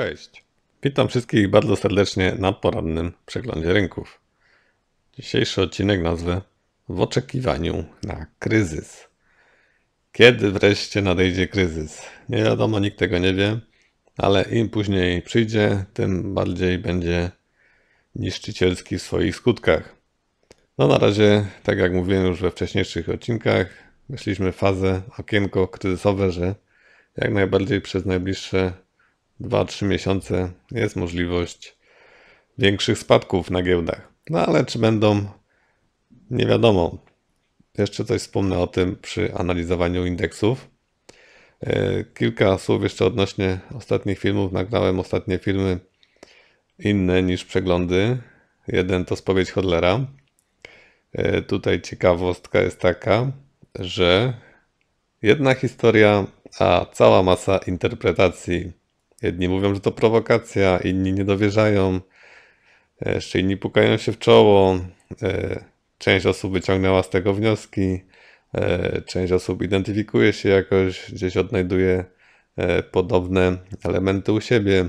Cześć. Witam wszystkich bardzo serdecznie na porannym przeglądzie rynków. Dzisiejszy odcinek nazwę W oczekiwaniu na kryzys. Kiedy wreszcie nadejdzie kryzys? Nie wiadomo, nikt tego nie wie, ale im później przyjdzie, tym bardziej będzie niszczycielski w swoich skutkach. No na razie, tak jak mówiłem już we wcześniejszych odcinkach, myśliśmy fazę okienko kryzysowe, że jak najbardziej przez najbliższe 2-3 miesiące jest możliwość większych spadków na giełdach. No ale czy będą, nie wiadomo. Jeszcze coś wspomnę o tym przy analizowaniu indeksów. E, kilka słów jeszcze odnośnie ostatnich filmów. Nagrałem ostatnie filmy inne niż przeglądy. Jeden to spowiedź Hodlera. E, tutaj ciekawostka jest taka, że jedna historia, a cała masa interpretacji Jedni mówią, że to prowokacja, inni nie dowierzają, e, jeszcze inni pukają się w czoło. E, część osób wyciągnęła z tego wnioski, e, część osób identyfikuje się jakoś, gdzieś odnajduje podobne elementy u siebie.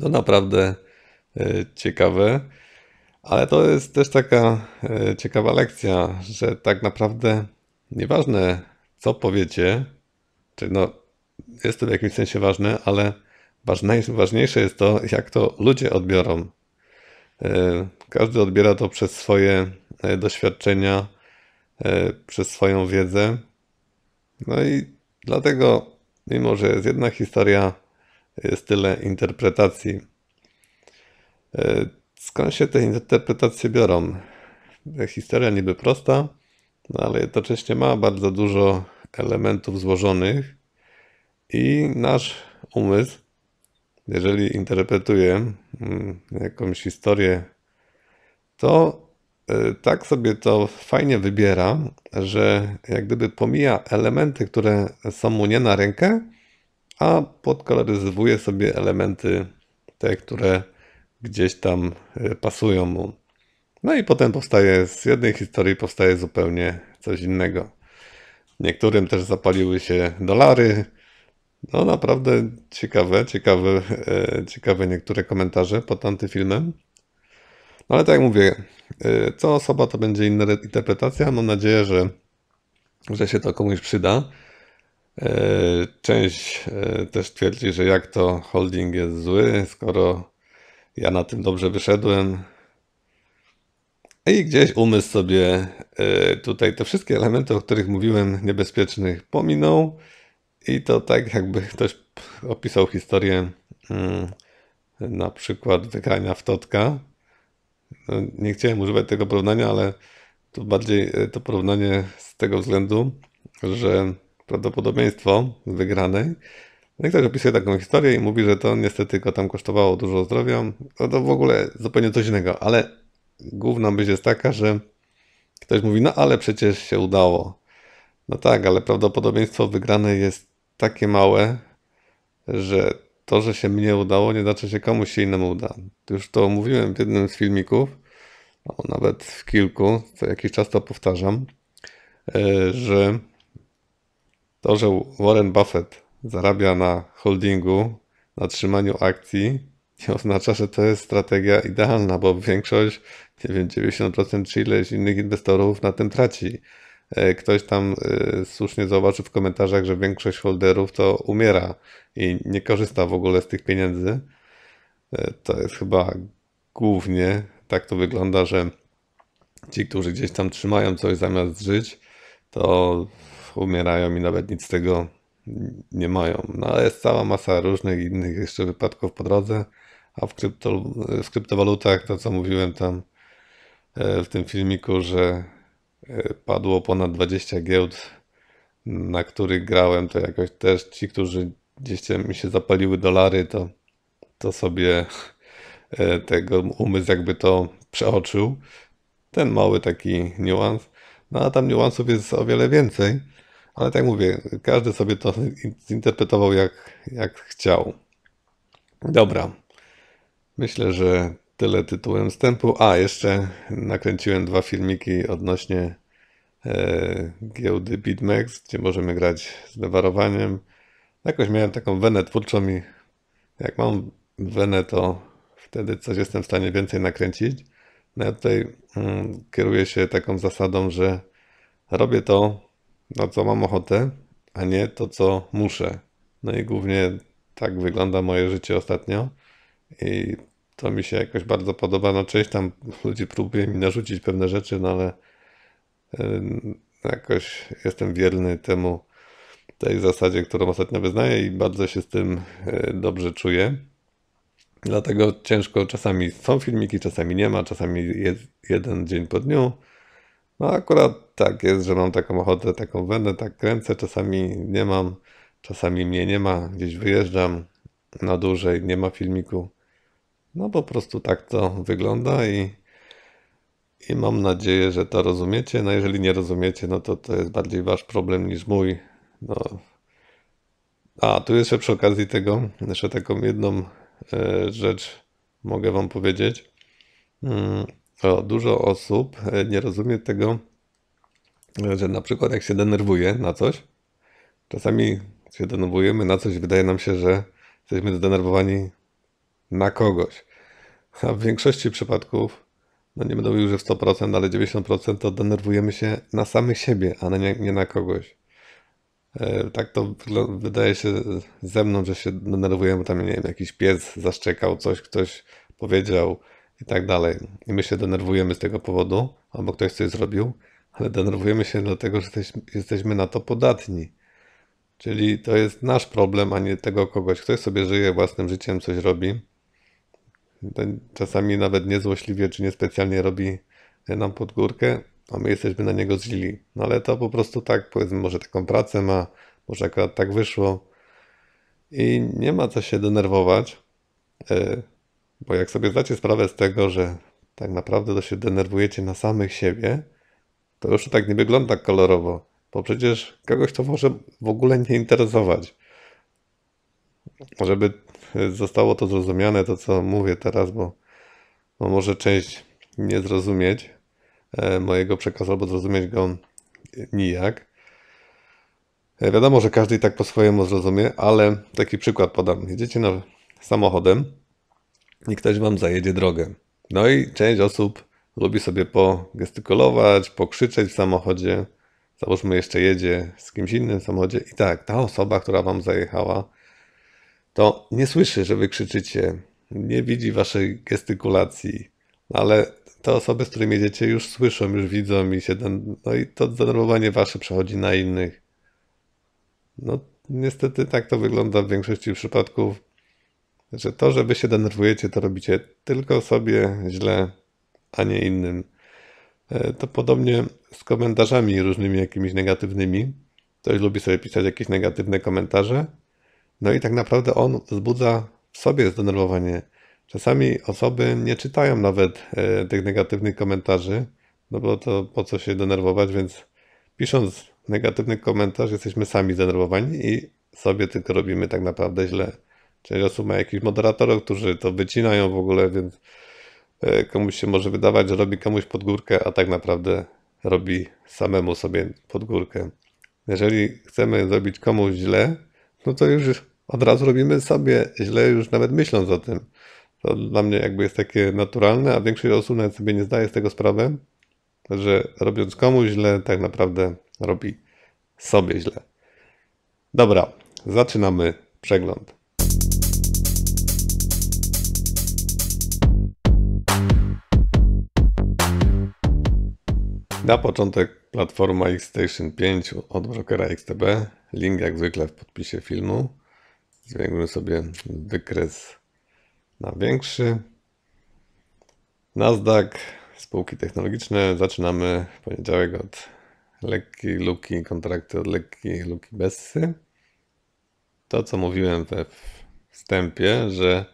To naprawdę ciekawe, ale to jest też taka ciekawa lekcja, że tak naprawdę nieważne co powiecie, czy no jest to w jakimś sensie ważne, ale ważniejsze jest to, jak to ludzie odbiorą. E, każdy odbiera to przez swoje e, doświadczenia, e, przez swoją wiedzę. No i dlatego, mimo że jest jedna historia, jest tyle interpretacji. Skąd się te interpretacje biorą? Historia niby prosta, no ale jednocześnie ma bardzo dużo elementów złożonych, i nasz umysł, jeżeli interpretuje mm, jakąś historię, to y, tak sobie to fajnie wybiera, że jak gdyby pomija elementy, które są mu nie na rękę, a podkoloryzowuje sobie elementy te, które gdzieś tam y, pasują mu. No i potem powstaje z jednej historii powstaje zupełnie coś innego. Niektórym też zapaliły się dolary, no naprawdę ciekawe, ciekawe, e, ciekawe niektóre komentarze pod tamtym filmem. No ale tak jak mówię, e, co osoba to będzie inna interpretacja. Mam nadzieję, że, że się to komuś przyda. E, część e, też twierdzi, że jak to holding jest zły, skoro ja na tym dobrze wyszedłem. I gdzieś umysł sobie e, tutaj te wszystkie elementy, o których mówiłem, niebezpiecznych pominął. I to tak jakby ktoś opisał historię mm, na przykład wygrania w Totka. No, nie chciałem używać tego porównania, ale to bardziej e, to porównanie z tego względu, że prawdopodobieństwo wygranej. No i ktoś opisuje taką historię i mówi, że to niestety go tam kosztowało dużo zdrowia. No to w ogóle zupełnie coś innego, ale główna myśl jest taka, że ktoś mówi, no ale przecież się udało. No tak, ale prawdopodobieństwo wygranej jest takie małe, że to, że się mnie udało, nie znaczy, że komuś się innemu uda. Już to mówiłem w jednym z filmików, a nawet w kilku, co jakiś czas to powtarzam, e, że to, że Warren Buffett zarabia na holdingu, na trzymaniu akcji, nie oznacza, że to jest strategia idealna, bo większość, nie wiem, 90% czy ileś innych inwestorów na tym traci. E, ktoś tam e, słusznie zauważył w komentarzach, że większość holderów to umiera i nie korzysta w ogóle z tych pieniędzy. E, to jest chyba głównie tak to wygląda, że ci, którzy gdzieś tam trzymają coś zamiast żyć, to umierają i nawet nic z tego nie mają. No ale jest cała masa różnych innych jeszcze wypadków po drodze, a w, krypto, w kryptowalutach to co mówiłem tam w tym filmiku, że E, padło ponad 20 giełd, na których grałem, to jakoś też ci, którzy gdzieś mi się zapaliły dolary, to, to sobie e, tego umysł jakby to przeoczył. Ten mały taki niuans. No a tam niuansów jest o wiele więcej, ale tak mówię, każdy sobie to zinterpretował jak, jak chciał. Dobra. Myślę, że Tyle tytułem wstępu. A, jeszcze nakręciłem dwa filmiki odnośnie e, giełdy BitMEX, gdzie możemy grać z dewarowaniem. Jakoś miałem taką wenę twórczą i jak mam wenę, to wtedy coś jestem w stanie więcej nakręcić. No ja tutaj mm, kieruję się taką zasadą, że robię to, na co mam ochotę, a nie to, co muszę. No i głównie tak wygląda moje życie ostatnio. I to mi się jakoś bardzo podoba. No część tam ludzi próbuje mi narzucić pewne rzeczy, no ale jakoś jestem wierny temu, tej zasadzie, którą ostatnio wyznaję i bardzo się z tym e, dobrze czuję. Dlatego ciężko, czasami są filmiki, czasami nie ma, czasami jest jeden dzień po dniu. No akurat tak jest, że mam taką ochotę, taką wędę, tak kręcę, czasami nie mam, czasami mnie nie ma, gdzieś wyjeżdżam na dłużej, nie ma filmiku. No po prostu tak to wygląda i, i mam nadzieję, że to rozumiecie. No jeżeli nie rozumiecie, no to to jest bardziej wasz problem niż mój. No. A tu jeszcze przy okazji tego, jeszcze taką jedną e, rzecz mogę wam powiedzieć. Mm, o, dużo osób e, nie rozumie tego, że na przykład jak się denerwuje na coś, czasami się denerwujemy na coś, wydaje nam się, że jesteśmy zdenerwowani na kogoś. A w większości przypadków, no nie będę mówił, że w 100%, ale 90% to denerwujemy się na samych siebie, a nie, nie na kogoś. E, tak to wydaje się ze mną, że się denerwujemy, tam nie wiem, jakiś pies zaszczekał, coś ktoś powiedział i tak dalej. I my się denerwujemy z tego powodu, albo ktoś coś zrobił, ale denerwujemy się dlatego, że jesteśmy na to podatni. Czyli to jest nasz problem, a nie tego kogoś. Ktoś sobie żyje własnym życiem, coś robi Czasami nawet niezłośliwie czy niespecjalnie robi e, nam pod górkę, a my jesteśmy na niego źli. No ale to po prostu tak, powiedzmy, może taką pracę ma, może akurat tak wyszło. I nie ma co się denerwować, e, bo jak sobie zdacie sprawę z tego, że tak naprawdę to się denerwujecie na samych siebie, to już tak nie wygląda kolorowo, bo przecież kogoś to może w ogóle nie interesować. Żeby zostało to zrozumiane, to co mówię teraz, bo, bo może część nie zrozumieć e, mojego przekazu albo zrozumieć go nijak. E, wiadomo, że każdy i tak po swojemu zrozumie, ale taki przykład podam. Jedziecie na samochodem i ktoś wam zajedzie drogę. No i część osób lubi sobie pogestykulować, pokrzyczeć w samochodzie. Załóżmy, jeszcze jedzie z kimś innym w samochodzie i tak, ta osoba, która wam zajechała, to nie słyszy, że wy krzyczycie, nie widzi waszej gestykulacji, no ale te osoby, z którymi jedziecie, już słyszą, już widzą i się ten, no i to zdenerwowanie wasze przechodzi na innych. No, niestety tak to wygląda w większości przypadków, że to, że wy się denerwujecie, to robicie tylko sobie źle, a nie innym. E, to podobnie z komentarzami różnymi jakimiś negatywnymi. Ktoś lubi sobie pisać jakieś negatywne komentarze, no i tak naprawdę on wzbudza w sobie zdenerwowanie. Czasami osoby nie czytają nawet e, tych negatywnych komentarzy, no bo to po co się denerwować, więc pisząc negatywny komentarz jesteśmy sami zdenerwowani i sobie tylko robimy tak naprawdę źle. Część osób ma jakichś moderatorów, którzy to wycinają w ogóle, więc e, komuś się może wydawać, że robi komuś pod górkę, a tak naprawdę robi samemu sobie pod górkę. Jeżeli chcemy zrobić komuś źle, no to już od razu robimy sobie źle, już nawet myśląc o tym. To dla mnie jakby jest takie naturalne, a większość osób nawet sobie nie zdaje z tego sprawy, że robiąc komuś źle, tak naprawdę robi sobie źle. Dobra, zaczynamy przegląd. Na początek platforma X Station 5 od brokera XTB. Link jak zwykle w podpisie filmu. Zwiększmy sobie wykres na większy. Nasdaq, spółki technologiczne. Zaczynamy w poniedziałek od lekkiej luki, kontrakty od lekkiej luki Bessy. To, co mówiłem we wstępie, że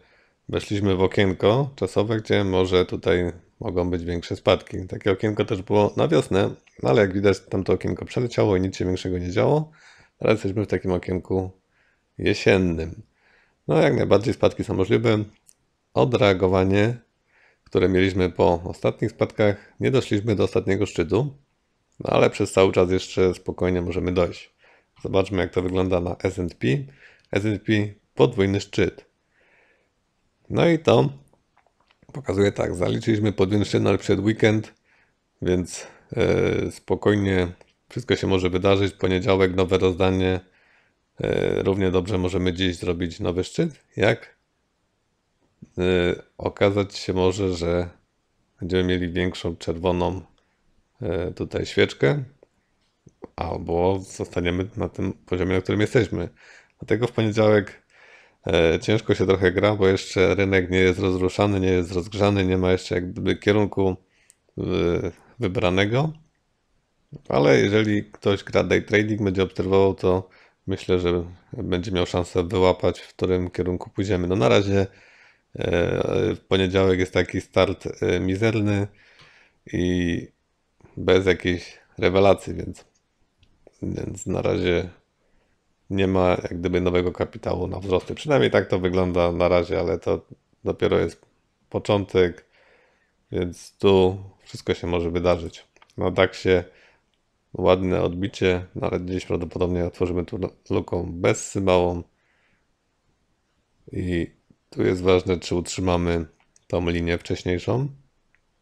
weszliśmy w okienko czasowe, gdzie może tutaj mogą być większe spadki. Takie okienko też było na wiosnę, ale jak widać, tamto okienko przeleciało i nic się większego nie działo. Teraz jesteśmy w takim okienku jesiennym. No jak najbardziej spadki są możliwe. Odreagowanie, które mieliśmy po ostatnich spadkach, nie doszliśmy do ostatniego szczytu, no ale przez cały czas jeszcze spokojnie możemy dojść. Zobaczmy jak to wygląda na S&P. S&P podwójny szczyt. No i to pokazuje tak, zaliczyliśmy podwójny szczyt, no, ale przed weekend, więc yy, spokojnie wszystko się może wydarzyć. Poniedziałek nowe rozdanie E, równie dobrze możemy dziś zrobić nowy szczyt, jak e, okazać się może, że będziemy mieli większą czerwoną e, tutaj świeczkę, albo zostaniemy na tym poziomie, na którym jesteśmy. Dlatego w poniedziałek ciężko się trochę gra, bo jeszcze rynek nie jest rozruszany, nie jest rozgrzany, nie ma jeszcze jakby kierunku wybranego. Ale jeżeli ktoś gra day trading, będzie obserwował to myślę, że będzie miał szansę wyłapać, w którym kierunku pójdziemy. No na razie e, w poniedziałek jest taki start e, mizerny i bez jakiejś rewelacji, więc, więc na razie nie ma jak gdyby nowego kapitału na wzrosty. Przynajmniej tak to wygląda na razie, ale to dopiero jest początek, więc tu wszystko się może wydarzyć. No tak się. Ładne odbicie, ale dziś prawdopodobnie otworzymy tu luką bez symbału. I tu jest ważne, czy utrzymamy tą linię wcześniejszą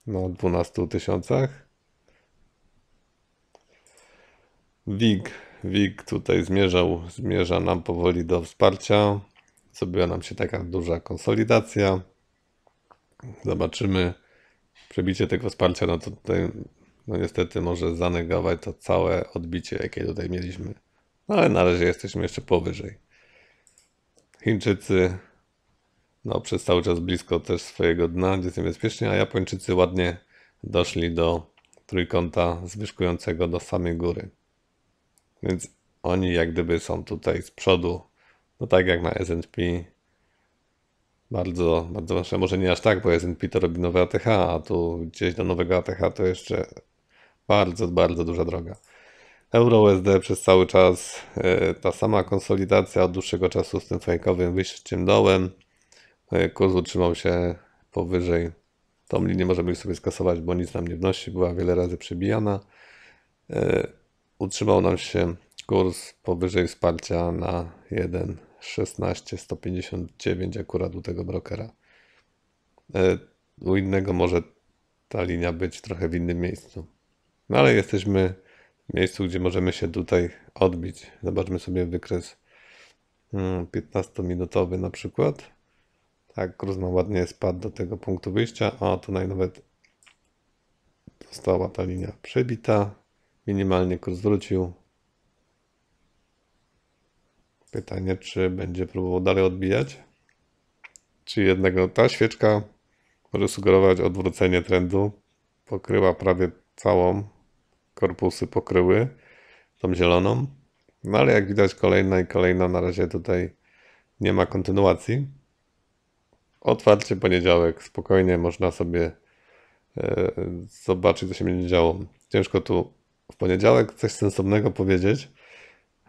na 12 tysiącach. WIG. WIG tutaj zmierzał, zmierza nam powoli do wsparcia. Zrobiła nam się taka duża konsolidacja. Zobaczymy przebicie tego wsparcia, no to tutaj no niestety może zanegować to całe odbicie, jakie tutaj mieliśmy. No ale na razie jesteśmy jeszcze powyżej. Chińczycy no, przez cały czas blisko też swojego dna, gdzie jest niebezpiecznie, a Japończycy ładnie doszli do trójkąta zwyżkującego do samej góry. Więc oni jak gdyby są tutaj z przodu, no tak jak na S&P, bardzo, bardzo, może nie aż tak, bo S&P to robi nowe ATH, a tu gdzieś do nowego ATH to jeszcze bardzo, bardzo duża droga. USD przez cały czas, e, ta sama konsolidacja od dłuższego czasu z tym fajkowym wyjściem dołem. E, kurs utrzymał się powyżej. Tą linię możemy już sobie skasować, bo nic nam nie wnosi, była wiele razy przebijana. E, utrzymał nam się kurs powyżej wsparcia na 1,16,159 akurat u tego brokera. U innego może ta linia być trochę w innym miejscu. No ale jesteśmy w miejscu, gdzie możemy się tutaj odbić. Zobaczmy sobie wykres 15-minutowy hmm, na przykład. Tak, Gruzna ładnie spadł do tego punktu wyjścia. O, tutaj nawet została ta linia przebita. Minimalnie kurs wrócił. Pytanie, czy będzie próbował dalej odbijać? Czy jednak no, ta świeczka może sugerować odwrócenie trendu? Pokryła prawie całą korpusy pokryły tą zieloną. No ale jak widać kolejna i kolejna, na razie tutaj nie ma kontynuacji. Otwarcie poniedziałek, spokojnie można sobie e, zobaczyć co się będzie działo. Ciężko tu w poniedziałek coś sensownego powiedzieć,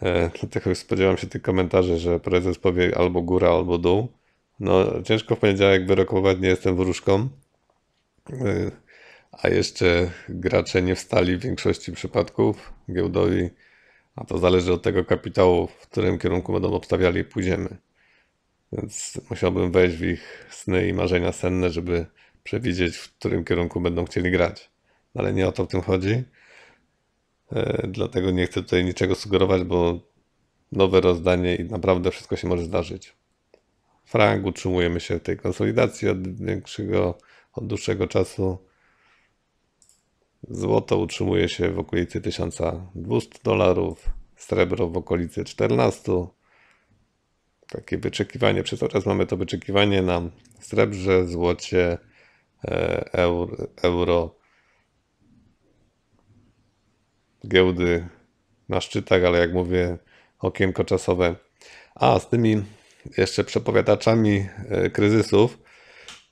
e, dlatego już spodziewam się tych komentarzy, że prezes powie albo góra, albo dół. No ciężko w poniedziałek wyrokować, nie jestem wróżką. E, a jeszcze gracze nie wstali w większości przypadków giełdowi, a to zależy od tego kapitału, w którym kierunku będą obstawiali i pójdziemy. Więc musiałbym wejść w ich sny i marzenia senne, żeby przewidzieć, w którym kierunku będą chcieli grać. Ale nie o to w tym chodzi. E, dlatego nie chcę tutaj niczego sugerować, bo nowe rozdanie i naprawdę wszystko się może zdarzyć. Frank, utrzymujemy się w tej konsolidacji od większego, od dłuższego czasu. Złoto utrzymuje się w okolicy 1200 dolarów, srebro w okolicy 14. Takie wyczekiwanie, przez czas mamy to wyczekiwanie na srebrze, złocie, e, euro, euro giełdy na szczytach, ale jak mówię, okienko czasowe. A z tymi jeszcze przepowiadaczami e, kryzysów,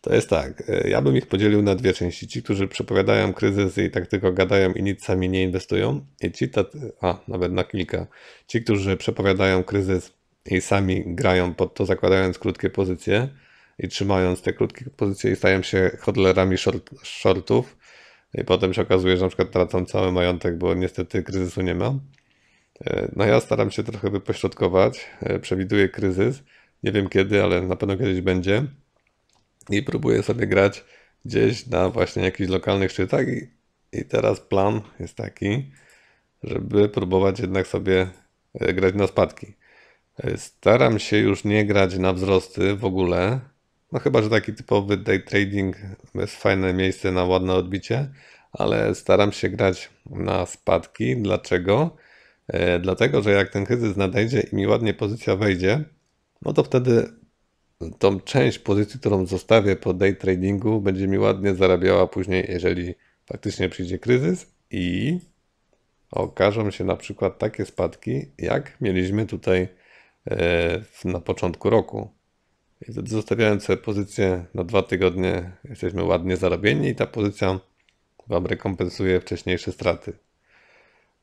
to jest tak, e, ja bym ich podzielił na dwie części. Ci, którzy przepowiadają kryzys i tak tylko gadają i nic sami nie inwestują. I ci, tacy, a nawet na kilka. Ci, którzy przepowiadają kryzys i sami grają pod to, zakładając krótkie pozycje i trzymając te krótkie pozycje i stają się hodlerami short, shortów. I potem się okazuje, że na przykład tracą cały majątek, bo niestety kryzysu nie ma. E, no ja staram się trochę wypośrodkować, e, przewiduję kryzys. Nie wiem kiedy, ale na pewno kiedyś będzie i próbuję sobie grać gdzieś na właśnie jakichś lokalnych szczytach i, i teraz plan jest taki, żeby próbować jednak sobie e, grać na spadki. E, staram się już nie grać na wzrosty w ogóle, no chyba, że taki typowy day trading jest fajne miejsce na ładne odbicie, ale staram się grać na spadki. Dlaczego? E, dlatego, że jak ten kryzys nadejdzie i mi ładnie pozycja wejdzie, no to wtedy tą część pozycji, którą zostawię po day tradingu, będzie mi ładnie zarabiała później, jeżeli faktycznie przyjdzie kryzys i okażą się na przykład takie spadki, jak mieliśmy tutaj e, na początku roku. I wtedy zostawiając sobie pozycję na dwa tygodnie, jesteśmy ładnie zarobieni i ta pozycja Wam rekompensuje wcześniejsze straty.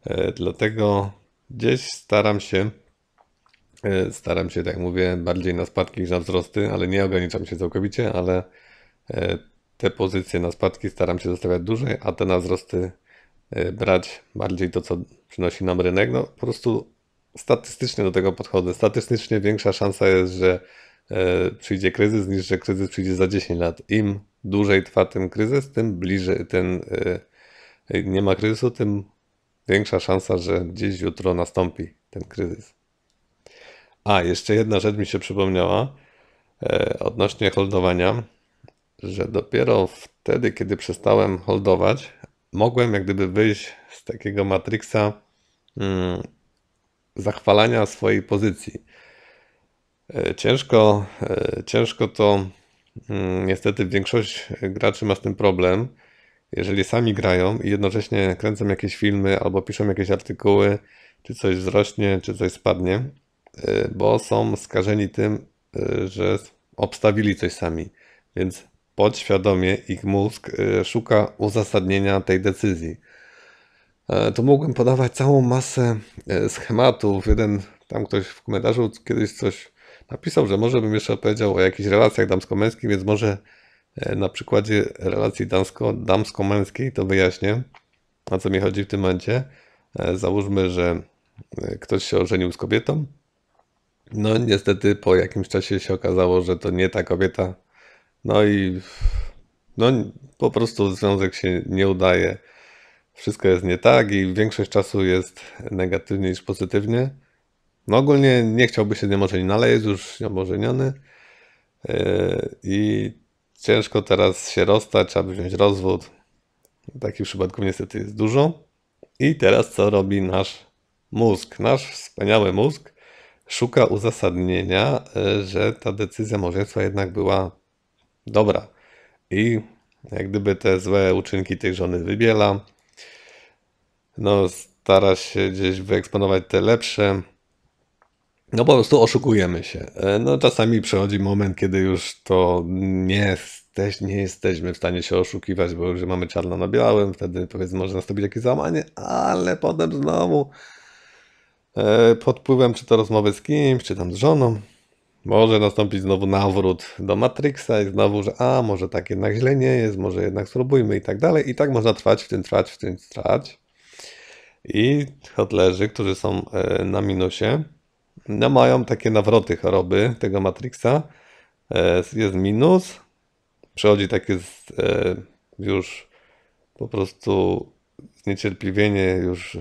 E, dlatego gdzieś staram się E, staram się, tak mówię, bardziej na spadki niż na wzrosty, ale nie ograniczam się całkowicie, ale e, te pozycje na spadki staram się zostawiać dłużej, a te na wzrosty e, brać bardziej to, co przynosi nam rynek. No po prostu statystycznie do tego podchodzę. Statystycznie większa szansa jest, że przyjdzie kryzys, niż że kryzys przyjdzie za 10 lat. Im dłużej trwa ten kryzys, tym bliżej ten nie ma kryzysu, tym większa szansa, że gdzieś jutro nastąpi ten kryzys. A, jeszcze jedna rzecz mi się przypomniała e, odnośnie holdowania, że dopiero wtedy, kiedy przestałem holdować, mogłem jak gdyby wyjść z takiego matrixa mm, zachwalania swojej pozycji. E, ciężko, e, ciężko to mm, Niestety większość graczy ma z tym problem. Jeżeli sami grają i jednocześnie kręcą jakieś filmy albo piszą jakieś artykuły, czy coś wzrośnie, czy coś spadnie, Y, bo są skażeni tym, y, że obstawili coś sami. Więc podświadomie ich mózg y, szuka uzasadnienia tej decyzji. E, to mógłbym podawać całą masę e, schematów. Jeden tam ktoś w komentarzu kiedyś coś napisał, że może bym jeszcze opowiedział o jakichś relacjach damsko-męskich, więc może e, na przykładzie relacji damsko-męskiej to wyjaśnię, o co mi chodzi w tym momencie. Załóżmy, że ktoś się ożenił z kobietą, no niestety po jakimś czasie się okazało, że to nie ta kobieta. No i no, po prostu związek się nie udaje. Wszystko jest nie tak i większość czasu jest negatywnie niż pozytywnie. No ogólnie nie chciałby się z nią no ale jest już nią yy, I ciężko teraz się rozstać, trzeba by wziąć rozwód. Takich przypadków niestety jest dużo. I teraz co robi nasz mózg? Nasz wspaniały mózg szuka uzasadnienia, e, że ta decyzja małżeństwa jednak była dobra. I jak gdyby te złe uczynki tej żony wybiela, no stara się gdzieś wyeksponować te lepsze. No po prostu oszukujemy się. E, no czasami przychodzi moment, kiedy już to nie, jesteś, nie jesteśmy w stanie się oszukiwać, bo już mamy czarno na białym, wtedy powiedzmy może nastąpić jakieś załamanie, ale potem znowu E, pod wpływem czy to rozmowy z kimś, czy tam z żoną. Może nastąpić znowu nawrót do Matrixa i znowu, że a, może tak jednak źle nie jest, może jednak spróbujmy i tak dalej. I tak można trwać w tym, trwać w tym, trwać. I hotlerzy, którzy są e, na minusie, no mają takie nawroty choroby tego Matrixa. E, jest minus, przychodzi takie już po prostu zniecierpliwienie, już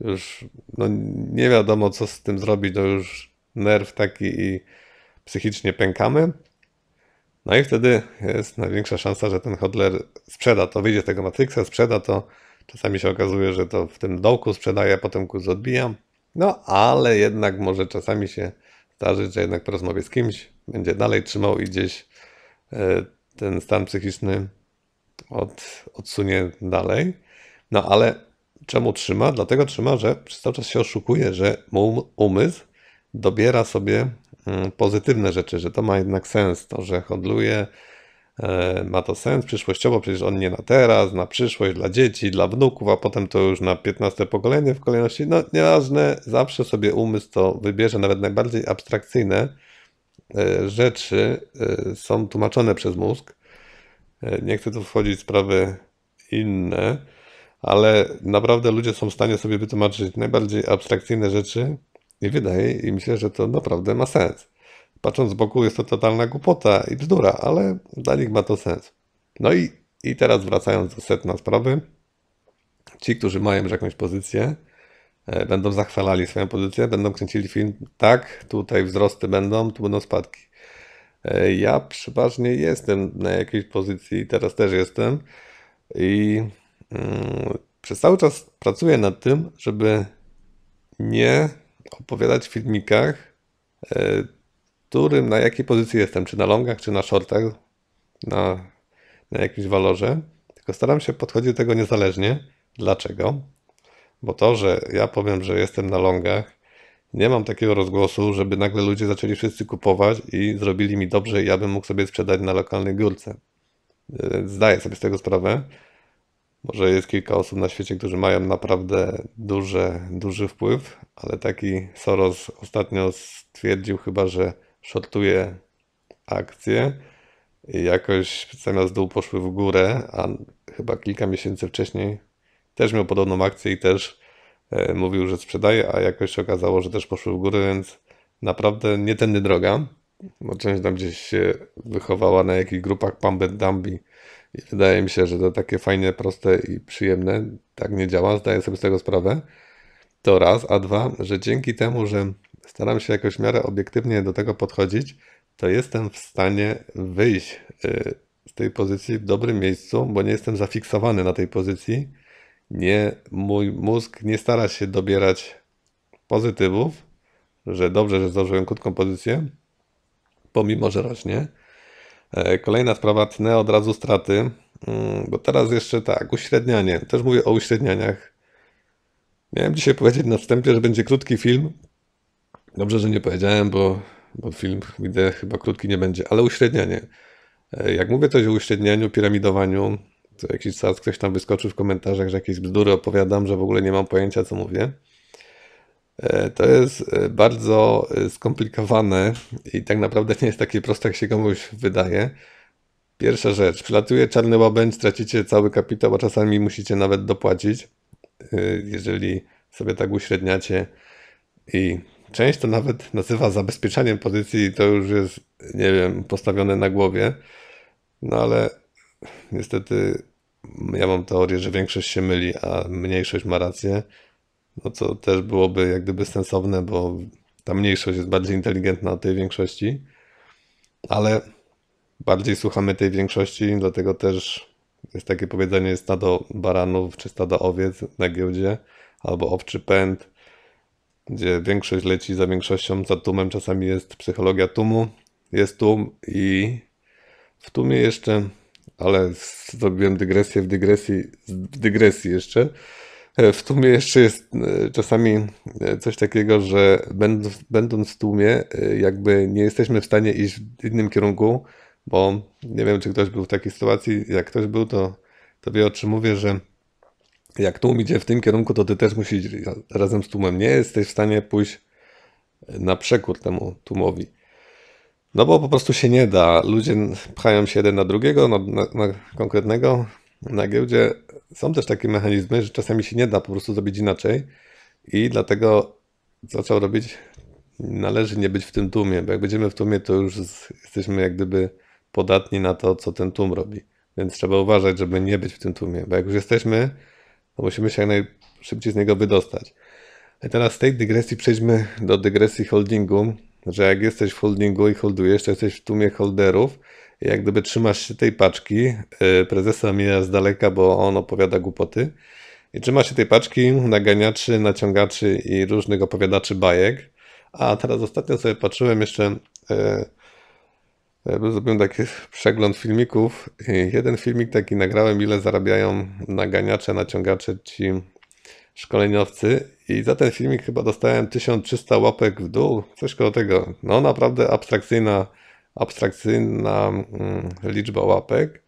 już no, nie wiadomo, co z tym zrobić, to no, już nerw taki i psychicznie pękamy. No i wtedy jest największa szansa, że ten hodler sprzeda to, wyjdzie z tego Matrixa, sprzeda to. Czasami się okazuje, że to w tym dołku sprzedaje, potem kurs odbija. No ale jednak może czasami się zdarzyć, że jednak po rozmowie z kimś będzie dalej trzymał i gdzieś e, ten stan psychiczny od, odsunie dalej. No ale Czemu trzyma? Dlatego trzyma, że przez cały czas się oszukuje, że um-, umysł dobiera sobie mm, pozytywne rzeczy, że to ma jednak sens, to, że hodluje, e, ma to sens przyszłościowo, przecież on nie na teraz, na przyszłość, dla dzieci, dla wnuków, a potem to już na 15 pokolenie w kolejności. No nieważne, zawsze sobie umysł to wybierze, nawet najbardziej abstrakcyjne e, rzeczy e, są tłumaczone przez mózg. Nie chcę tu wchodzić w sprawy inne, ale naprawdę ludzie są w stanie sobie wytłumaczyć najbardziej abstrakcyjne rzeczy i wydaje im się, że to naprawdę ma sens. Patrząc z boku jest to totalna głupota i bzdura, ale dla nich ma to sens. No i, i teraz wracając do setna sprawy, ci, którzy mają już jakąś pozycję, e, będą zachwalali swoją pozycję, będą kręcili film, tak, tutaj wzrosty będą, tu będą spadki. E, ja przeważnie jestem na jakiejś pozycji, teraz też jestem i przez cały czas pracuję nad tym, żeby nie opowiadać w filmikach, e, którym, na jakiej pozycji jestem, czy na longach, czy na shortach, na, na jakimś walorze, tylko staram się podchodzić do tego niezależnie. Dlaczego? Bo to, że ja powiem, że jestem na longach, nie mam takiego rozgłosu, żeby nagle ludzie zaczęli wszyscy kupować i zrobili mi dobrze i ja bym mógł sobie sprzedać na lokalnej górce. E, zdaję sobie z tego sprawę, może jest kilka osób na świecie, którzy mają naprawdę duże, duży wpływ, ale taki Soros ostatnio stwierdził chyba, że shortuje akcje i jakoś zamiast dół poszły w górę, a chyba kilka miesięcy wcześniej też miał podobną akcję i też e, mówił, że sprzedaje, a jakoś się okazało, że też poszły w górę, więc naprawdę nie tędy droga, bo część tam gdzieś się wychowała na jakichś grupach Pambet Dambi, i wydaje mi się, że to takie fajne, proste i przyjemne tak nie działa, zdaję sobie z tego sprawę. To raz, a dwa, że dzięki temu, że staram się jakoś w miarę obiektywnie do tego podchodzić, to jestem w stanie wyjść y, z tej pozycji w dobrym miejscu, bo nie jestem zafiksowany na tej pozycji. Nie, mój mózg nie stara się dobierać pozytywów, że dobrze, że zdążyłem krótką pozycję, pomimo że rośnie, E, kolejna sprawa, tnę od razu straty, mm, bo teraz jeszcze tak, uśrednianie, też mówię o uśrednianiach. Miałem dzisiaj powiedzieć na wstępie, że będzie krótki film. Dobrze, że nie powiedziałem, bo, bo film widzę chyba krótki nie będzie, ale uśrednianie. E, jak mówię coś o uśrednianiu, piramidowaniu, to jakiś czas ktoś tam wyskoczył w komentarzach, że jakieś bzdury opowiadam, że w ogóle nie mam pojęcia, co mówię. E, to jest e, bardzo e, skomplikowane i tak naprawdę nie jest takie proste, jak się komuś wydaje. Pierwsza rzecz, przylatuje czarny łabędź, tracicie cały kapitał, a czasami musicie nawet dopłacić, jeżeli sobie tak uśredniacie. I część to nawet nazywa zabezpieczaniem pozycji, to już jest, nie wiem, postawione na głowie. No ale niestety ja mam teorię, że większość się myli, a mniejszość ma rację no co też byłoby jak gdyby sensowne, bo ta mniejszość jest bardziej inteligentna od tej większości, ale bardziej słuchamy tej większości, dlatego też jest takie powiedzenie stado baranów czy stado owiec na giełdzie albo owczy pęd, gdzie większość leci za większością, za tłumem czasami jest psychologia tłumu, jest tłum i w tłumie jeszcze, ale zrobiłem dygresję w dygresji, w dygresji jeszcze, E, w tłumie jeszcze jest e, czasami e, coś takiego, że będąc w tłumie, jakby nie jesteśmy w stanie iść w innym kierunku, bo nie wiem, czy ktoś był w takiej sytuacji. Jak ktoś był, to, to wie o czym mówię, że jak tłum idzie w tym kierunku, to ty też musisz iść razem z tłumem. Nie jesteś w stanie pójść na przekór temu tłumowi. No bo po prostu się nie da. Ludzie pchają się jeden na drugiego, na, na, na konkretnego na giełdzie są też takie mechanizmy, że czasami się nie da po prostu zrobić inaczej i dlatego zaczął robić, należy nie być w tym tłumie, bo jak będziemy w tłumie, to już jesteśmy jak gdyby podatni na to, co ten tłum robi. Więc trzeba uważać, żeby nie być w tym tłumie, bo jak już jesteśmy, to musimy się jak najszybciej z niego wydostać. No I teraz z tej dygresji przejdźmy do dygresji holdingu, że jak jesteś w holdingu i holdujesz, to jesteś w tłumie holderów jak gdyby trzymasz się tej paczki, y, prezesa mija z daleka, bo on opowiada głupoty, i trzymasz się tej paczki naganiaczy, naciągaczy i różnych opowiadaczy bajek. A teraz ostatnio sobie patrzyłem jeszcze, e, zrobiłem taki przegląd filmików. Jeden filmik taki nagrałem, ile zarabiają naganiacze, naciągacze ci szkoleniowcy i za ten filmik chyba dostałem 1300 łapek w dół, coś koło tego. No naprawdę abstrakcyjna abstrakcyjna mm, liczba łapek.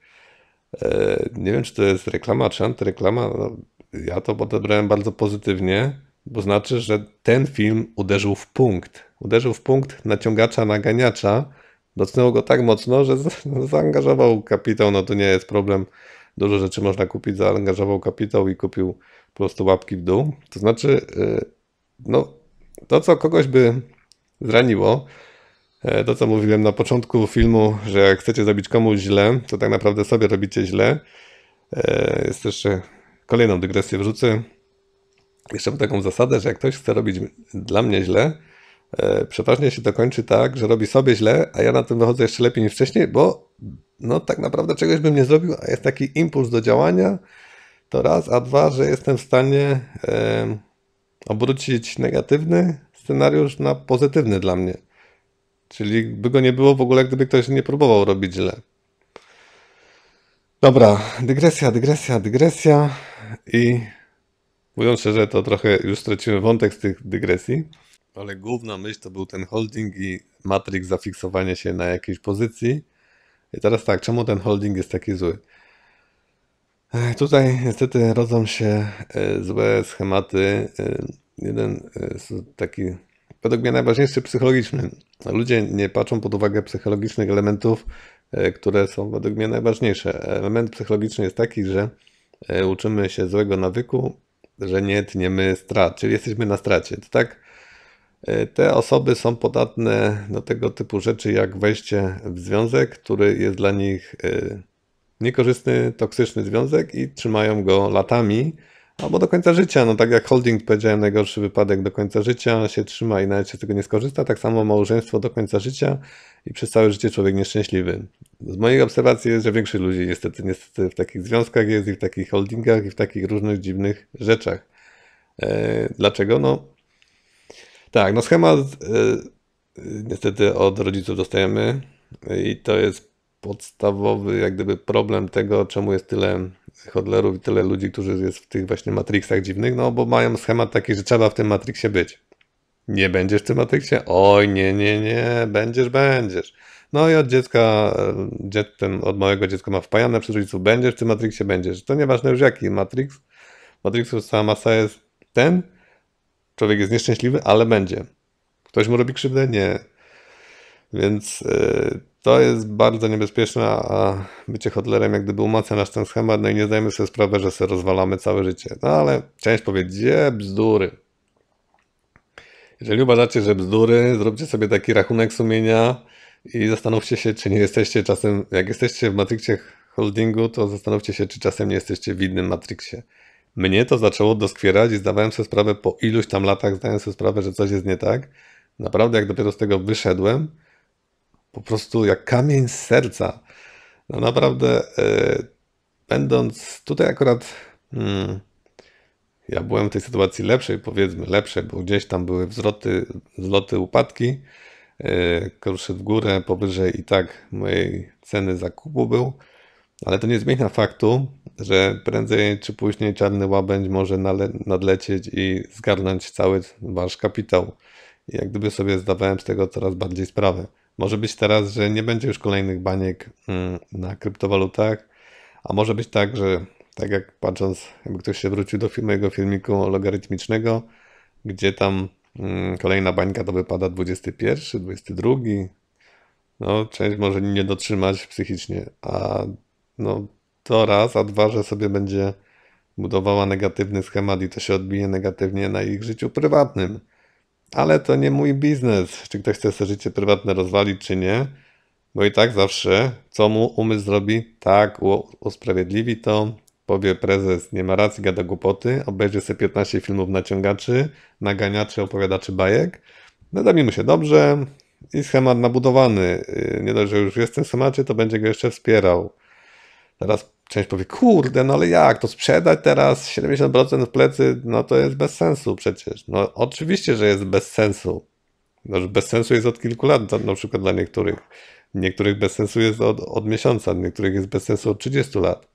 E, nie wiem, czy to jest reklama, czy antyreklama. No, ja to odebrałem bardzo pozytywnie, bo znaczy, że ten film uderzył w punkt. Uderzył w punkt naciągacza, naganiacza. Dotknął go tak mocno, że zaangażował kapitał. No to nie jest problem. Dużo rzeczy można kupić. Zaangażował kapitał i kupił po prostu łapki w dół. To znaczy, e, no, to co kogoś by zraniło, E, to, co mówiłem na początku filmu, że jak chcecie zrobić komuś źle, to tak naprawdę sobie robicie źle. E, jest jeszcze kolejną dygresję wrzucę. Jeszcze mam taką zasadę, że jak ktoś chce robić dla mnie źle, e, przeważnie się to kończy tak, że robi sobie źle, a ja na tym wychodzę jeszcze lepiej niż wcześniej, bo no tak naprawdę czegoś bym nie zrobił, a jest taki impuls do działania, to raz, a dwa, że jestem w stanie obrócić negatywny scenariusz na pozytywny dla mnie. Czyli by go nie było w ogóle, gdyby ktoś nie próbował robić źle. Dobra, dygresja, dygresja, dygresja i mówiąc szczerze, to trochę już straciłem wątek z tych dygresji, ale główna myśl to był ten holding i matrix zafiksowanie się na jakiejś pozycji. I teraz tak, czemu ten holding jest taki zły? E, tutaj niestety rodzą się e, złe schematy. E, jeden taki według mnie najważniejszy psychologiczny. Ludzie nie patrzą pod uwagę psychologicznych elementów, e, które są według mnie najważniejsze. Element psychologiczny jest taki, że e, uczymy się złego nawyku, że nie tniemy strat, czyli jesteśmy na stracie. To tak, e, te osoby są podatne do tego typu rzeczy, jak wejście w związek, który jest dla nich niekorzystny, toksyczny związek i trzymają go latami albo do końca życia. No tak jak holding powiedziałem, najgorszy wypadek do końca życia się trzyma i nawet się z tego nie skorzysta. Tak samo małżeństwo do końca życia i przez całe życie człowiek nieszczęśliwy. Z mojej obserwacji jest, że większość ludzi niestety, niestety w takich związkach jest i w takich holdingach i w takich różnych dziwnych rzeczach. E, dlaczego? No tak, no schemat e, niestety od rodziców dostajemy i to jest podstawowy jak gdyby problem tego, czemu jest tyle hodlerów i tyle ludzi, którzy jest w tych właśnie Matrixach dziwnych, no bo mają schemat taki, że trzeba w tym Matrixie być. Nie będziesz w tym Matrixie? Oj, nie, nie, nie, będziesz, będziesz. No i od dziecka, e, ten, od małego dziecka ma wpajane przez rodziców, będziesz w tym Matrixie, będziesz. To nieważne już jaki Matrix. Matrixów cała masa jest ten, człowiek jest nieszczęśliwy, ale będzie. Ktoś mu robi krzywdę? Nie. Więc... Yy, to jest bardzo niebezpieczne, a bycie hodlerem jak gdyby umacnia nasz ten schemat, no i nie zdajemy sobie sprawy, że sobie rozwalamy całe życie. No ale część powie, gdzie bzdury? Jeżeli uważacie, że bzdury, zróbcie sobie taki rachunek sumienia i zastanówcie się, czy nie jesteście czasem, jak jesteście w Matrixie Holdingu, to zastanówcie się, czy czasem nie jesteście w innym Matrixie. Mnie to zaczęło doskwierać i zdawałem sobie sprawę po iluś tam latach, zdałem sobie sprawę, że coś jest nie tak. Naprawdę, jak dopiero z tego wyszedłem, po prostu jak kamień z serca. No naprawdę, e, będąc tutaj akurat, hmm, ja byłem w tej sytuacji lepszej, powiedzmy lepszej, bo gdzieś tam były wzloty, wzloty upadki, e, kruszy w górę, powyżej i tak mojej ceny zakupu był, ale to nie zmienia faktu, że prędzej czy później czarny łabędź może nadlecieć i zgarnąć cały wasz kapitał. I jak gdyby sobie zdawałem z tego coraz bardziej sprawę. Może być teraz, że nie będzie już kolejnych baniek mm, na kryptowalutach, a może być tak, że tak jak patrząc, jakby ktoś się wrócił do mojego filmiku logarytmicznego, gdzie tam mm, kolejna bańka to wypada 21, 22. No, część może nie dotrzymać psychicznie, a no to raz, a dwa, że sobie będzie budowała negatywny schemat i to się odbije negatywnie na ich życiu prywatnym. Ale to nie mój biznes, czy ktoś chce sobie życie prywatne rozwalić, czy nie. Bo i tak zawsze, co mu umysł zrobi, tak usprawiedliwi to, powie prezes, nie ma racji, gada głupoty, obejrzy sobie 15 filmów naciągaczy, naganiaczy, opowiadaczy bajek, nadawi mu się dobrze i schemat nabudowany. Y, nie dość, że już jest w tym schemacie, to będzie go jeszcze wspierał. Teraz Część powie, kurde, no ale jak, to sprzedać teraz 70% w plecy, no to jest bez sensu przecież. No oczywiście, że jest bez sensu. No, bez sensu jest od kilku lat, na przykład dla niektórych. Niektórych bez sensu jest od, od miesiąca, niektórych jest bez sensu od 30 lat.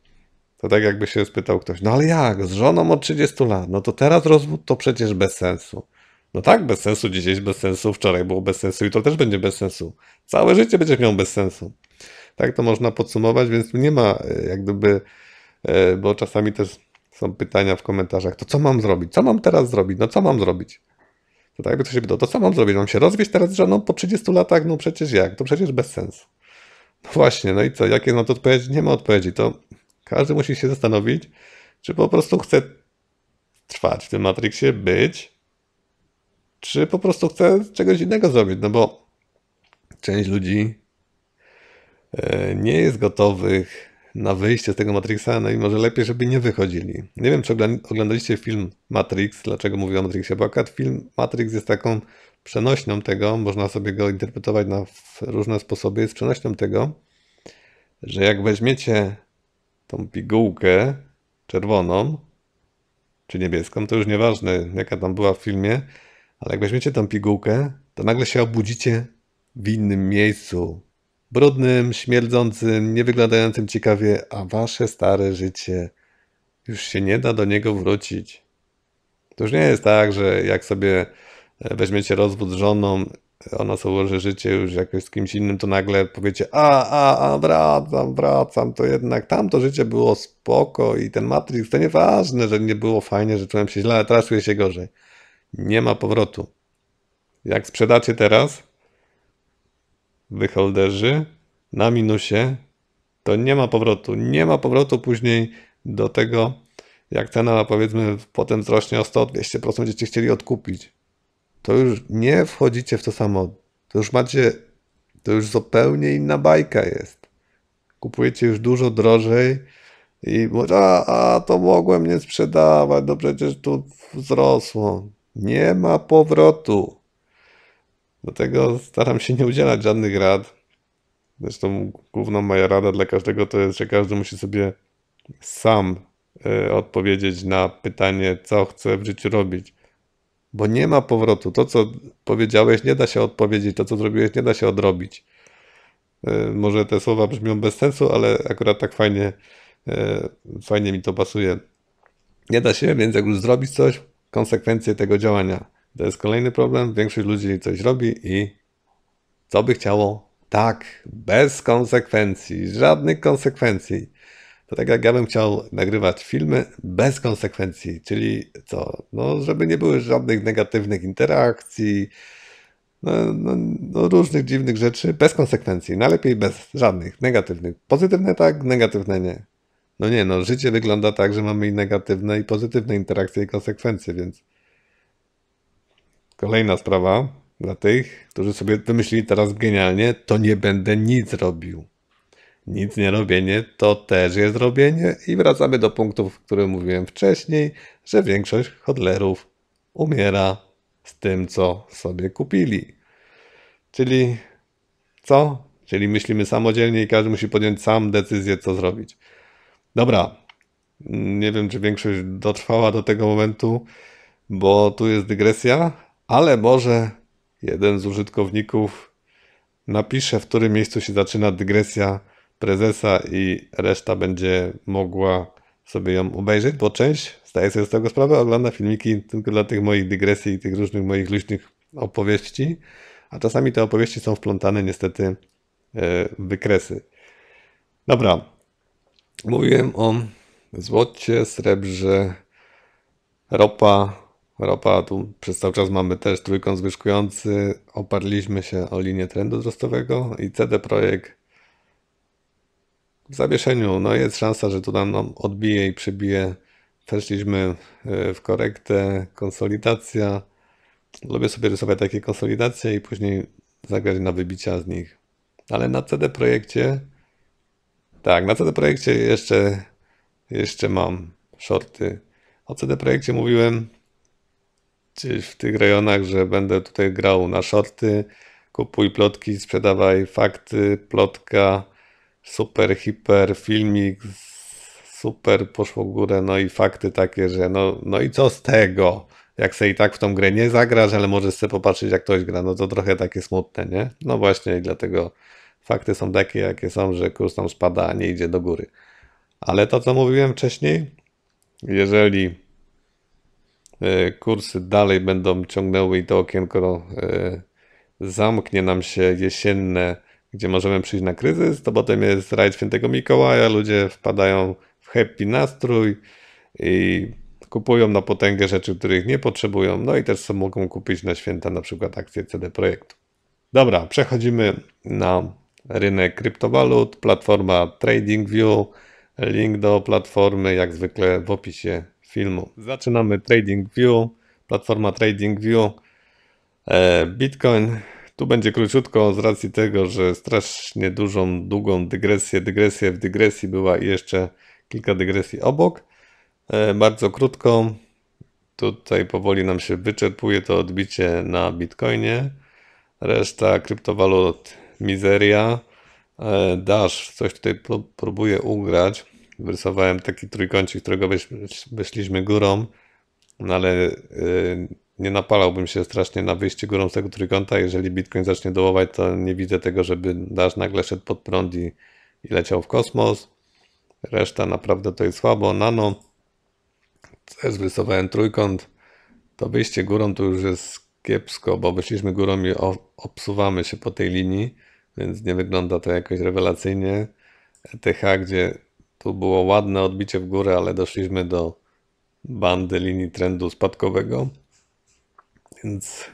To tak jakby się spytał ktoś, no ale jak, z żoną od 30 lat, no to teraz rozwód to przecież bez sensu. No tak, bez sensu, dzisiaj jest bez sensu, wczoraj było bez sensu i to też będzie bez sensu. Całe życie będziesz miał bez sensu. Tak to można podsumować, więc tu nie ma e, jak gdyby, e, bo czasami też są pytania w komentarzach, to co mam zrobić? Co mam teraz zrobić? No co mam zrobić? To tak jakby ktoś się pytał, to co mam zrobić? Mam się rozwieść teraz z żoną po 30 latach? No przecież jak? To przecież bez sensu. No właśnie, no i co? Jakie na to odpowiedzi? Nie ma odpowiedzi. To każdy musi się zastanowić, czy po prostu chce trwać w tym Matrixie, być, czy po prostu chce czegoś innego zrobić, no bo część ludzi E, nie jest gotowych na wyjście z tego Matrixa, no i może lepiej, żeby nie wychodzili. Nie wiem, czy oglądaliście film Matrix, dlaczego mówię o Matrixie, bo akurat film Matrix jest taką przenośną tego, można sobie go interpretować na różne sposoby, jest przenośną tego, że jak weźmiecie tą pigułkę czerwoną, czy niebieską, to już nieważne, jaka tam była w filmie, ale jak weźmiecie tą pigułkę, to nagle się obudzicie w innym miejscu, brudnym, śmierdzącym, niewyglądającym ciekawie, a wasze stare życie już się nie da do niego wrócić. To już nie jest tak, że jak sobie e, weźmiecie rozwód z żoną, ona sobie ułoży życie już jakoś z kimś innym, to nagle powiecie, a, a, a, wracam, wracam, to jednak tamto życie było spoko i ten Matrix, to nieważne, że nie było fajnie, że czułem się źle, ale teraz czuję się gorzej. Nie ma powrotu. Jak sprzedacie teraz, Wycholderzy na minusie, to nie ma powrotu. Nie ma powrotu później do tego, jak cena powiedzmy potem wzrośnie o 100-200%, będziecie chcieli odkupić. To już nie wchodzicie w to samo. To już macie, to już zupełnie inna bajka jest. Kupujecie już dużo drożej i a, a to mogłem nie sprzedawać, no przecież tu wzrosło. Nie ma powrotu. Dlatego staram się nie udzielać żadnych rad. Zresztą główna moja rada dla każdego to jest, że każdy musi sobie sam e, odpowiedzieć na pytanie, co chce w życiu robić. Bo nie ma powrotu. To, co powiedziałeś, nie da się odpowiedzieć. To, co zrobiłeś, nie da się odrobić. E, może te słowa brzmią bez sensu, ale akurat tak fajnie, e, fajnie mi to pasuje. Nie da się, więc jak już zrobić coś, konsekwencje tego działania. To jest kolejny problem. Większość ludzi coś robi i co by chciało? Tak, bez konsekwencji, żadnych konsekwencji. To tak jak ja bym chciał nagrywać filmy bez konsekwencji, czyli co? No, żeby nie były żadnych negatywnych interakcji, no, no, no, różnych dziwnych rzeczy, bez konsekwencji. Najlepiej bez żadnych negatywnych. Pozytywne tak, negatywne nie. No nie, no życie wygląda tak, że mamy i negatywne, i pozytywne interakcje i konsekwencje, więc Kolejna sprawa dla tych, którzy sobie wymyślili teraz genialnie, to nie będę nic robił. Nic nie robienie to też jest robienie i wracamy do punktów, które mówiłem wcześniej, że większość hodlerów umiera z tym, co sobie kupili. Czyli co? Czyli myślimy samodzielnie i każdy musi podjąć sam decyzję, co zrobić. Dobra, nie wiem, czy większość dotrwała do tego momentu, bo tu jest dygresja, ale może jeden z użytkowników napisze, w którym miejscu się zaczyna dygresja prezesa i reszta będzie mogła sobie ją obejrzeć, bo część, zdaje sobie z tego sprawę, ogląda filmiki tylko dla tych moich dygresji i tych różnych moich luźnych opowieści, a czasami te opowieści są wplątane niestety e, w wykresy. Dobra, mówiłem o złocie, srebrze, ropa, ropa, tu przez cały czas mamy też trójkąt zwyżkujący, oparliśmy się o linię trendu wzrostowego i CD Projekt w zawieszeniu, no jest szansa, że tu nam odbije i przebije. Weszliśmy e, w korektę, konsolidacja. Lubię sobie rysować takie konsolidacje i później zagrać na wybicia z nich. Ale na CD Projekcie, tak, na CD Projekcie jeszcze, jeszcze mam shorty. O CD Projekcie mówiłem gdzieś w tych rejonach, że będę tutaj grał na shorty, kupuj plotki, sprzedawaj fakty, plotka, super, hiper, filmik, super, poszło w górę, no i fakty takie, że no, no i co z tego? Jak se i tak w tą grę nie zagrasz, ale możesz sobie popatrzeć jak ktoś gra, no to trochę takie smutne, nie? No właśnie i dlatego fakty są takie, jakie są, że kurs tam spada, a nie idzie do góry. Ale to, co mówiłem wcześniej, jeżeli E, kursy dalej będą ciągnęły i to okienko e, zamknie nam się jesienne, gdzie możemy przyjść na kryzys, to potem jest rajd świętego Mikołaja, ludzie wpadają w happy nastrój i kupują na potęgę rzeczy, których nie potrzebują, no i też mogą kupić na święta na przykład akcje CD Projektu. Dobra, przechodzimy na rynek kryptowalut, platforma TradingView, link do platformy jak zwykle w opisie filmu. Zaczynamy TradingView, platforma TradingView, e, Bitcoin. Tu będzie króciutko z racji tego, że strasznie dużą, długą dygresję, dygresję w dygresji była i jeszcze kilka dygresji obok. E, bardzo krótko, tutaj powoli nam się wyczerpuje to odbicie na Bitcoinie. Reszta kryptowalut mizeria. E, Dash coś tutaj próbuje ugrać wyrysowałem taki trójkącik, którego wyszliśmy górą, no ale y, nie napalałbym się strasznie na wyjście górą z tego trójkąta. Jeżeli Bitcoin zacznie dołować, to nie widzę tego, żeby dasz nagle szedł pod prąd i, i leciał w kosmos. Reszta naprawdę to jest słabo. Nano też wyrysowałem trójkąt. To wyjście górą to już jest kiepsko, bo wyszliśmy górą i obsuwamy się po tej linii, więc nie wygląda to jakoś rewelacyjnie. ETH, gdzie tu było ładne odbicie w górę, ale doszliśmy do bandy linii trendu spadkowego. Więc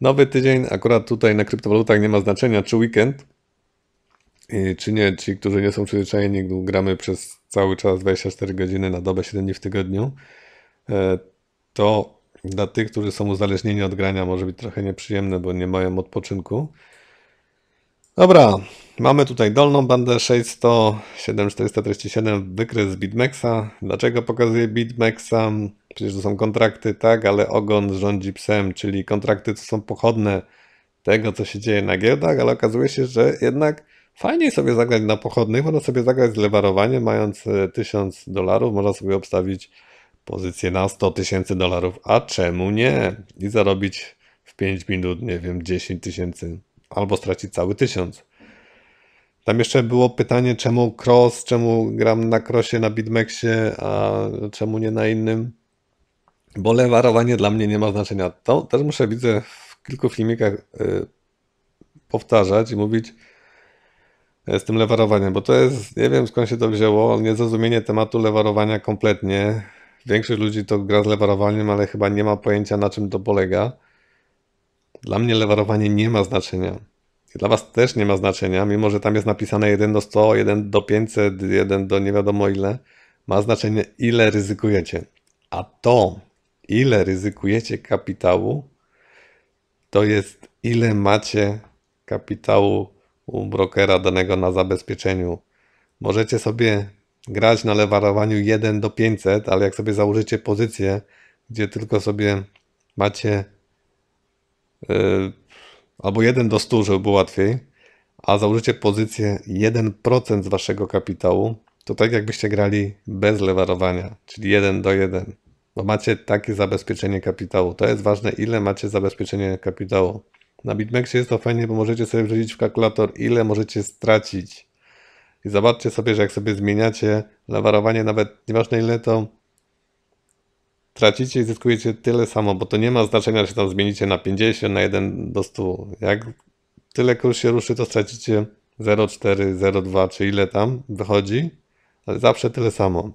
nowy tydzień, akurat tutaj na kryptowalutach nie ma znaczenia, czy weekend, y, czy nie. Ci, którzy nie są przyzwyczajeni, gramy przez cały czas 24 godziny na dobę, 7 dni w tygodniu, e, to dla tych, którzy są uzależnieni od grania, może być trochę nieprzyjemne, bo nie mają odpoczynku. Dobra, Mamy tutaj dolną bandę 600, 7437 wykres BitMEXa. Dlaczego pokazuję BitMEXa? Przecież to są kontrakty, tak, ale ogon rządzi psem, czyli kontrakty to są pochodne tego, co się dzieje na giełdach, ale okazuje się, że jednak fajniej sobie zagrać na pochodnych, można sobie zagrać z lewarowaniem, mając 1000 e, dolarów, można sobie obstawić pozycję na 100 tysięcy dolarów, a czemu nie? I zarobić w 5 minut, nie wiem, 10 tysięcy, albo stracić cały tysiąc. Tam jeszcze było pytanie, czemu cross, czemu gram na crossie, na BitMEXie, a czemu nie na innym. Bo lewarowanie dla mnie nie ma znaczenia. To też muszę, widzę, w kilku filmikach y, powtarzać i mówić e, z tym lewarowaniem, bo to jest, nie wiem skąd się to wzięło, niezrozumienie tematu lewarowania kompletnie. Większość ludzi to gra z lewarowaniem, ale chyba nie ma pojęcia na czym to polega. Dla mnie lewarowanie nie ma znaczenia dla Was też nie ma znaczenia, mimo że tam jest napisane 1 do 100, 1 do 500, 1 do nie wiadomo ile, ma znaczenie ile ryzykujecie. A to, ile ryzykujecie kapitału, to jest ile macie kapitału u brokera danego na zabezpieczeniu. Możecie sobie grać na lewarowaniu 1 do 500, ale jak sobie założycie pozycję, gdzie tylko sobie macie yy, albo 1 do 100, żeby było łatwiej, a założycie pozycję 1% z waszego kapitału, to tak jakbyście grali bez lewarowania, czyli 1 do 1, bo macie takie zabezpieczenie kapitału. To jest ważne, ile macie zabezpieczenie kapitału. Na BitMEXie jest to fajnie, bo możecie sobie wrzucić w kalkulator, ile możecie stracić. I zobaczcie sobie, że jak sobie zmieniacie lewarowanie, nawet nieważne ile, to tracicie i zyskujecie tyle samo, bo to nie ma znaczenia, czy tam zmienicie na 50, na 1 do 100. Jak tyle kurs się ruszy, to stracicie 0,4, 0,2 czy ile tam wychodzi, ale zawsze tyle samo.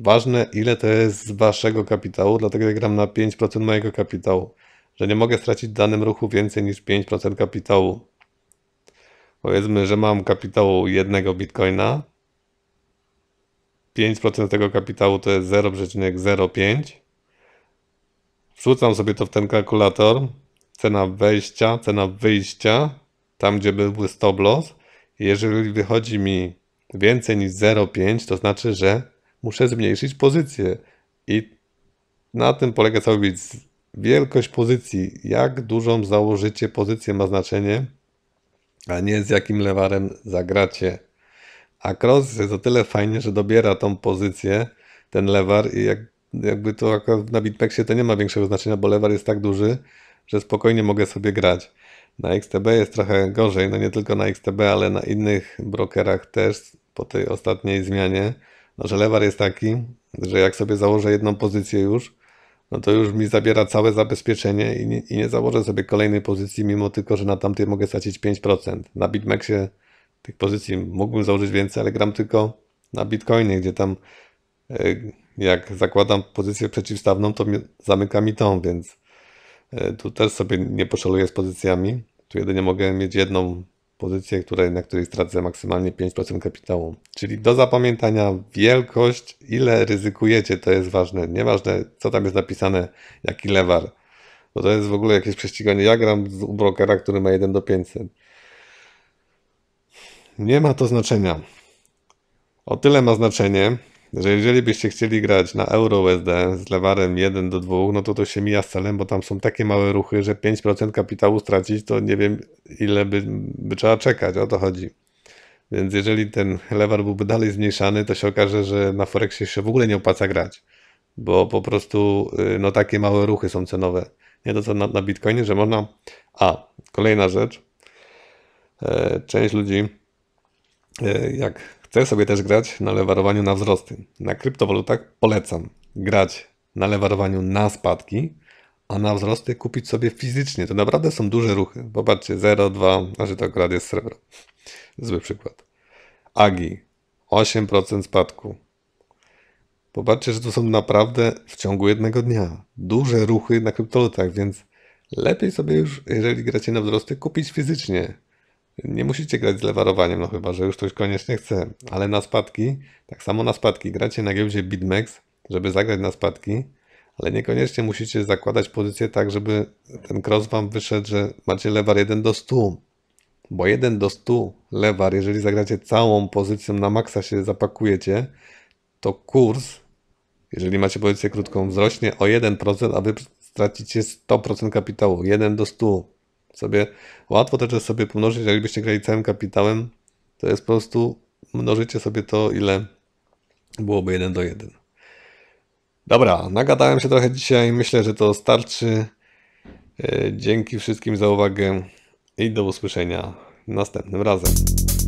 Ważne, ile to jest z waszego kapitału, dlatego ja gram na 5% mojego kapitału, że nie mogę stracić w danym ruchu więcej niż 5% kapitału. Powiedzmy, że mam kapitału jednego bitcoina, 5% tego kapitału to jest 0,05 Wrzucam sobie to w ten kalkulator. Cena wejścia, cena wyjścia, tam gdzie byłby stop loss. Jeżeli wychodzi mi więcej niż 0,5, to znaczy, że muszę zmniejszyć pozycję. I na tym polega cały widz. Wielkość pozycji, jak dużą założycie pozycję ma znaczenie, a nie z jakim lewarem zagracie. A cross jest o tyle fajnie, że dobiera tą pozycję, ten lewar i jak jakby to na BitMEXie to nie ma większego znaczenia, bo lewar jest tak duży, że spokojnie mogę sobie grać. Na XTB jest trochę gorzej, no nie tylko na XTB, ale na innych brokerach też po tej ostatniej zmianie, no, że lewar jest taki, że jak sobie założę jedną pozycję już, no to już mi zabiera całe zabezpieczenie i nie, i nie założę sobie kolejnej pozycji, mimo tylko, że na tamtej mogę stracić 5%. Na BitMEXie tych pozycji mógłbym założyć więcej, ale gram tylko na Bitcoinie, gdzie tam e, jak zakładam pozycję przeciwstawną, to zamyka mi tą, więc e, tu też sobie nie poszaluję z pozycjami. Tu jedynie mogę mieć jedną pozycję, której, na której stracę maksymalnie 5% kapitału. Czyli do zapamiętania wielkość, ile ryzykujecie, to jest ważne. Nieważne, co tam jest napisane, jaki lewar. Bo to jest w ogóle jakieś prześciganie. Ja gram z brokera, który ma 1 do 500. Nie ma to znaczenia. O tyle ma znaczenie, że jeżeli byście chcieli grać na euro USD z lewarem 1 do 2, no to to się mija z celem, bo tam są takie małe ruchy, że 5% kapitału stracić, to nie wiem ile by, by trzeba czekać, o to chodzi. Więc jeżeli ten lewar byłby dalej zmniejszany, to się okaże, że na Forexie się w ogóle nie opłaca grać, bo po prostu y, no takie małe ruchy są cenowe. Nie to co na, na Bitcoinie, że można... A, kolejna rzecz. E, część ludzi, e, jak Chcę sobie też grać na lewarowaniu na wzrosty. Na kryptowalutach polecam grać na lewarowaniu na spadki, a na wzrosty kupić sobie fizycznie. To naprawdę są duże ruchy. Popatrzcie, 0,2, znaczy to akurat jest srebro. Zły przykład. AGI, 8% spadku. Popatrzcie, że to są naprawdę w ciągu jednego dnia duże ruchy na kryptowalutach, więc lepiej sobie już, jeżeli gracie na wzrosty, kupić fizycznie. Nie musicie grać z lewarowaniem, no chyba, że już ktoś koniecznie chce, ale na spadki, tak samo na spadki, gracie na giełdzie BitMEX, żeby zagrać na spadki, ale niekoniecznie musicie zakładać pozycję tak, żeby ten cross wam wyszedł, że macie lewar 1 do 100, bo 1 do 100 lewar, jeżeli zagracie całą pozycją, na maksa się zapakujecie, to kurs, jeżeli macie pozycję krótką, wzrośnie o 1%, a wy stracicie 100% kapitału, 1 do 100 sobie łatwo to też sobie pomnożyć, jakbyście grali całym kapitałem, to jest po prostu mnożycie sobie to, ile byłoby 1 do 1. Dobra, nagadałem się trochę dzisiaj, myślę, że to starczy. E, dzięki wszystkim za uwagę i do usłyszenia następnym razem.